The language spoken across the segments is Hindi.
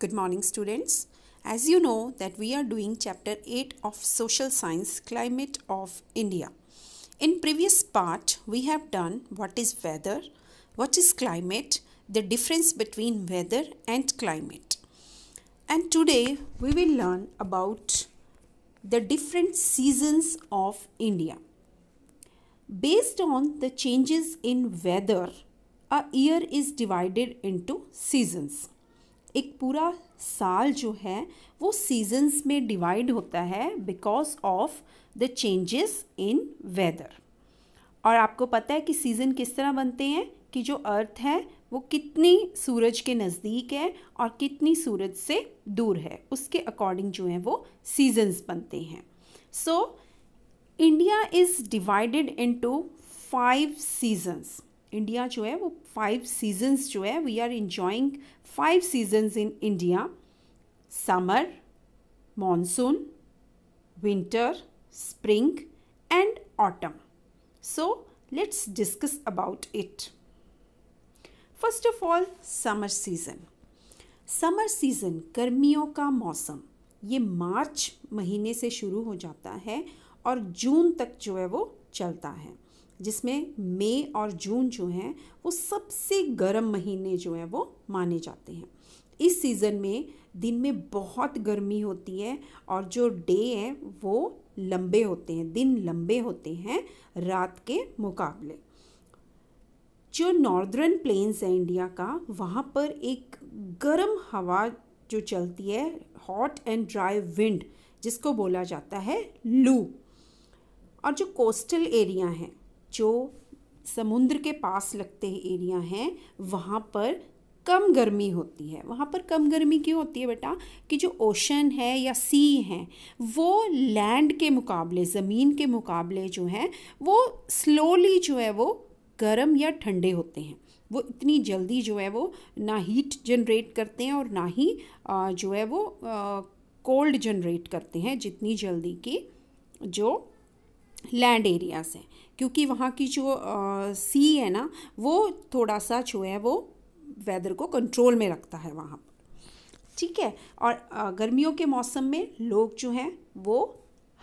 Good morning students. As you know that we are doing chapter 8 of social science climate of India. In previous part we have done what is weather, what is climate, the difference between weather and climate. And today we will learn about the different seasons of India. Based on the changes in weather, a year is divided into seasons. एक पूरा साल जो है वो सीजन्स में डिवाइड होता है because of the changes in weather और आपको पता है कि सीज़न किस तरह बनते हैं कि जो अर्थ है वो कितनी सूरज के नज़दीक है और कितनी सूरज से दूर है उसके अकॉर्डिंग जो है वो सीजन्स बनते हैं so India is divided into five seasons India जो है वो फाइव सीजन्स जो है we are enjoying five seasons in India summer monsoon winter spring and autumn so let's discuss about it first of all summer season summer season गर्मियों का मौसम ये मार्च महीने से शुरू हो जाता है और जून तक जो है वो चलता है जिसमें मई और जून जो हैं वो सबसे गर्म महीने जो हैं वो माने जाते हैं इस सीज़न में दिन में बहुत गर्मी होती है और जो डे है वो लंबे होते हैं दिन लंबे होते हैं रात के मुकाबले जो नॉर्दर्न प्लेन्स है इंडिया का वहाँ पर एक गर्म हवा जो चलती है हॉट एंड ड्राई विंड जिसको बोला जाता है लू और जो कोस्टल एरिया हैं जो समुद्र के पास लगते एरिया हैं वहाँ पर कम गर्मी होती है वहाँ पर कम गर्मी क्यों होती है बेटा कि जो ओशन है या सी हैं वो लैंड के मुकाबले ज़मीन के मुकाबले जो हैं वो स्लोली जो है वो गर्म या ठंडे होते हैं वो इतनी जल्दी जो है वो ना हीट जनरेट करते हैं और ना ही जो है वो कोल्ड जनरेट करते हैं जितनी जल्दी की जो लैंड एरियाज़ हैं क्योंकि वहाँ की जो आ, सी है ना वो थोड़ा सा जो है वो वेदर को कंट्रोल में रखता है वहाँ पर ठीक है और गर्मियों के मौसम में लोग जो हैं वो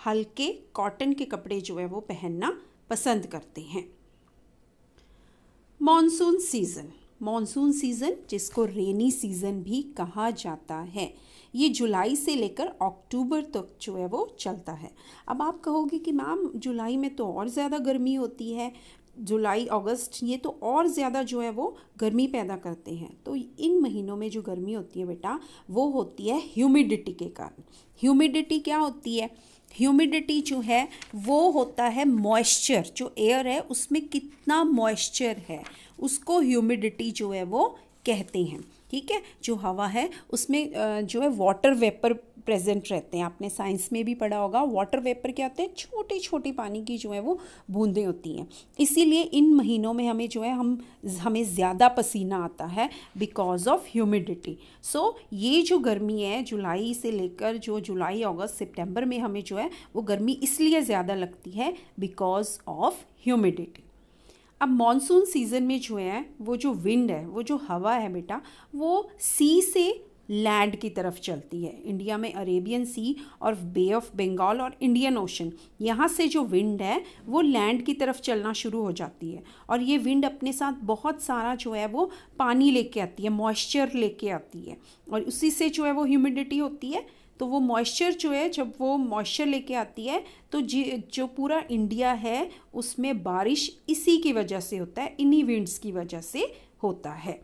हल्के कॉटन के कपड़े जो है वो पहनना पसंद करते हैं मॉनसून सीज़न मॉनसून सीज़न जिसको रेनी सीज़न भी कहा जाता है ये जुलाई से लेकर अक्टूबर तक जो है वो चलता है अब आप कहोगे कि मैम जुलाई में तो और ज़्यादा गर्मी होती है जुलाई अगस्त ये तो और ज़्यादा जो है वो गर्मी पैदा करते हैं तो इन महीनों में जो गर्मी होती है बेटा वो होती है ह्यूमिडिटी के कारण ह्यूमिडिटी क्या होती है ह्यूमिडिटी जो है वो होता है मॉइस्चर जो एयर है उसमें कितना मॉइस्चर है उसको ह्यूमिडिटी जो है वो कहते हैं ठीक है जो हवा है उसमें जो है वाटर वेपर प्रेजेंट रहते हैं आपने साइंस में भी पढ़ा होगा वाटर वेपर क्या होते हैं छोटी छोटी पानी की जो है वो बूंदें होती हैं इसीलिए इन महीनों में हमें जो है हम हमें ज़्यादा पसीना आता है बिकॉज ऑफ ह्यूमिडिटी सो ये जो गर्मी है जुलाई से लेकर जो जुलाई अगस्त सितंबर में हमें जो है वो गर्मी इसलिए ज़्यादा लगती है बिकॉज ऑफ ह्यूमिडिटी अब मॉनसून सीज़न में जो है वो जो विंड है वो जो हवा है बेटा वो सी से लैंड की तरफ चलती है इंडिया में अरेबियन सी और बे ऑफ बंगाल और इंडियन ओशन यहाँ से जो विंड है वो लैंड की तरफ चलना शुरू हो जाती है और ये विंड अपने साथ बहुत सारा जो है वो पानी लेके आती है मॉइस्चर लेके आती है और उसी से जो है वो ह्यूमिडिटी होती है तो वो मॉइस्चर जो है जब वो मॉइस्चर लेके आती है तो जी जो पूरा इंडिया है उसमें बारिश इसी की वजह से होता है इन्हीं विंड्स की वजह से होता है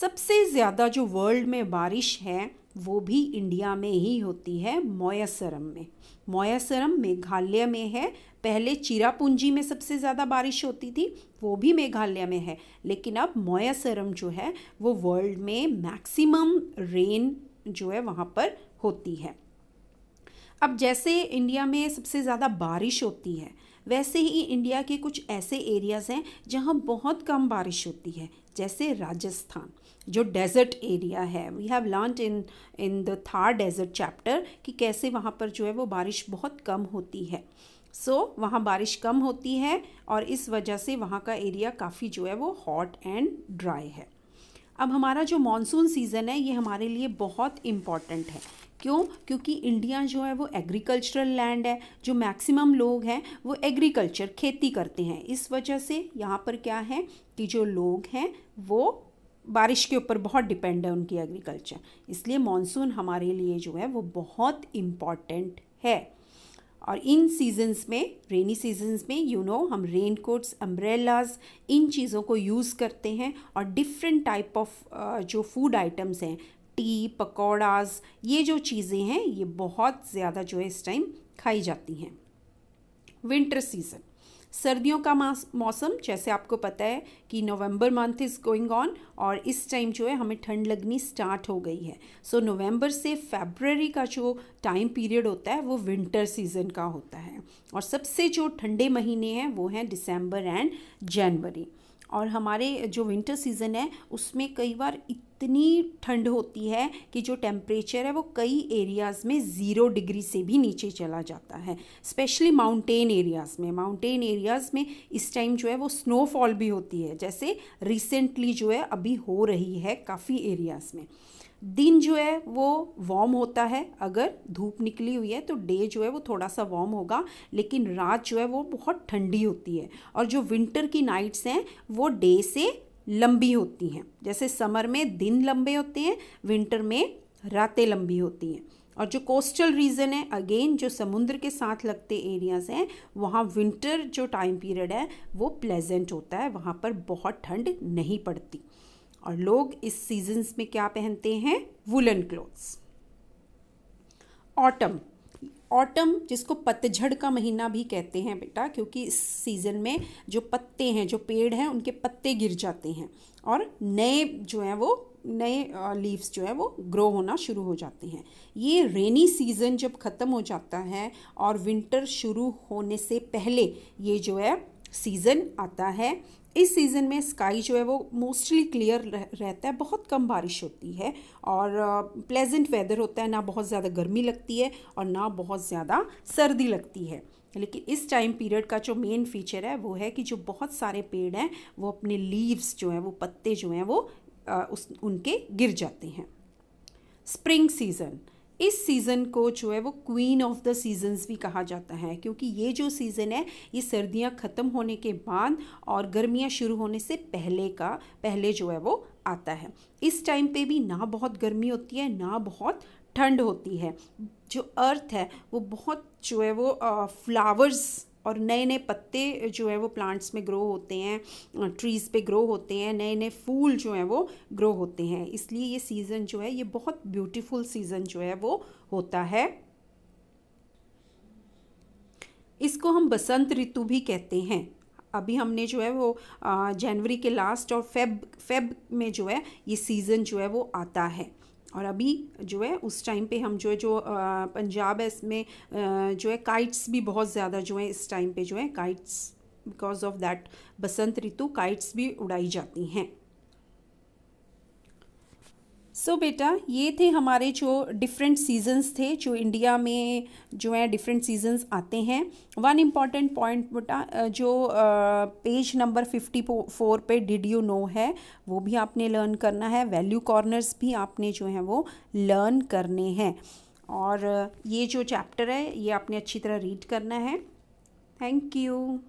सबसे ज़्यादा जो वर्ल्ड में बारिश है वो भी इंडिया में ही होती है मोयासरम में मोयासरम मेघालय में है पहले चिरापूंजी में सबसे ज़्यादा बारिश होती थी वो भी मेघालय में है लेकिन अब मोयासरम जो है वो वर्ल्ड में मैक्सिमम रेन जो है वहाँ पर होती है अब जैसे इंडिया में सबसे ज़्यादा बारिश होती है वैसे ही इंडिया के कुछ ऐसे एरियाज़ हैं जहाँ बहुत कम बारिश होती है जैसे राजस्थान जो डेजर्ट एरिया है we have launch in in the Thar desert chapter कि कैसे वहाँ पर जो है वो बारिश बहुत कम होती है सो so, वहाँ बारिश कम होती है और इस वजह से वहाँ का एरिया काफ़ी जो है वो हॉट एंड ड्राई है अब हमारा जो मानसून सीज़न है ये हमारे लिए बहुत इम्पॉर्टेंट है क्यों क्योंकि इंडिया जो है वो एग्रीकल्चरल लैंड है जो मैक्सिमम लोग हैं वो एग्रीकल्चर खेती करते हैं इस वजह से यहाँ पर क्या है कि जो लोग हैं वो बारिश के ऊपर बहुत डिपेंड है उनकी एग्रीकल्चर इसलिए मानसून हमारे लिए जो है वो बहुत इम्पॉर्टेंट है और इन सीजन्स में रेनी सीजन्स में यू you नो know, हम रेन कोट्स अम्ब्रेलाज इन चीज़ों को यूज़ करते हैं और डिफरेंट टाइप ऑफ जो फूड आइटम्स हैं टी पकौड़ाज ये जो चीज़ें हैं ये बहुत ज़्यादा जो है इस टाइम खाई जाती हैं विंटर सीज़न सर्दियों का मौसम जैसे आपको पता है कि November month is going on और इस टाइम जो है हमें ठंड लगनी स्टार्ट हो गई है सो so, नवंबर से फेबररी का जो टाइम पीरियड होता है वो विंटर सीजन का होता है और सबसे जो ठंडे महीने हैं वो हैं दिसंबर एंड जनवरी और हमारे जो विंटर सीज़न है उसमें कई बार इतनी ठंड होती है कि जो टेम्परेचर है वो कई एरियाज़ में ज़ीरो डिग्री से भी नीचे चला जाता है स्पेशली माउंटेन एरियाज़ में माउंटेन एरियाज़ में इस टाइम जो है वो स्नोफॉल भी होती है जैसे रिसेंटली जो है अभी हो रही है काफ़ी एरियाज़ में दिन जो है वो वार्म होता है अगर धूप निकली हुई है तो डे जो है वो थोड़ा सा वार्म होगा लेकिन रात जो है वो बहुत ठंडी होती है और जो विंटर की नाइट्स हैं वो डे से लंबी होती हैं जैसे समर में दिन लंबे होते हैं विंटर में रातें लंबी होती हैं और जो कोस्टल रीजन है अगेन जो समुद्र के साथ लगते एरियाज़ हैं वहाँ विंटर जो टाइम पीरियड है वो प्लेजेंट होता है वहाँ पर बहुत ठंड नहीं पड़ती और लोग इस सीजन्स में क्या पहनते हैं वुलन क्लोथ्स ऑटम ऑटम जिसको पतझड़ का महीना भी कहते हैं बेटा क्योंकि इस सीज़न में जो पत्ते हैं जो पेड़ हैं उनके पत्ते गिर जाते हैं और नए जो हैं वो नए लीव्स जो है वो ग्रो होना शुरू हो जाते हैं ये रेनी सीज़न जब ख़त्म हो जाता है और विंटर शुरू होने से पहले ये जो है सीज़न आता है इस सीज़न में स्काई जो है वो मोस्टली क्लियर रहता है बहुत कम बारिश होती है और प्लेजेंट वेदर होता है ना बहुत ज़्यादा गर्मी लगती है और ना बहुत ज़्यादा सर्दी लगती है लेकिन इस टाइम पीरियड का जो मेन फीचर है वो है कि जो बहुत सारे पेड़ हैं वो अपने लीव्स जो हैं वो पत्ते जो हैं वो आ, उस उनके गिर जाते हैं स्प्रिंग सीज़न इस सीज़न को जो है वो क्वीन ऑफ द सीजन्स भी कहा जाता है क्योंकि ये जो सीज़न है ये सर्दियाँ ख़त्म होने के बाद और गर्मियाँ शुरू होने से पहले का पहले जो है वो आता है इस टाइम पे भी ना बहुत गर्मी होती है ना बहुत ठंड होती है जो अर्थ है वो बहुत जो है वो फ्लावर्स और नए नए पत्ते जो है वो प्लांट्स में ग्रो होते हैं ट्रीज़ पे ग्रो होते हैं नए नए फूल जो हैं वो ग्रो होते हैं इसलिए ये सीज़न जो है ये बहुत ब्यूटीफुल सीज़न जो है वो होता है इसको हम बसंत ऋतु भी कहते हैं अभी हमने जो है वो जनवरी के लास्ट और फेब फेब में जो है ये सीज़न जो है वो आता है और अभी जो है उस टाइम पे हम जो है जो पंजाब है इसमें जो है काइट्स भी बहुत ज़्यादा जो है इस टाइम पे जो है काइट्स बिकॉज ऑफ दैट बसंत ऋतु काइट्स भी उड़ाई जाती हैं सो so, बेटा ये थे हमारे जो डिफरेंट सीजन्स थे जो इंडिया में जो है डिफरेंट सीजन्स आते हैं वन इम्पॉर्टेंट पॉइंट बेटा जो पेज नंबर फिफ्टी फोर पे डिड यू नो है वो भी आपने लर्न करना है वैल्यू कॉर्नर्स भी आपने जो है वो लर्न करने हैं और ये जो चैप्टर है ये आपने अच्छी तरह रीड करना है थैंक यू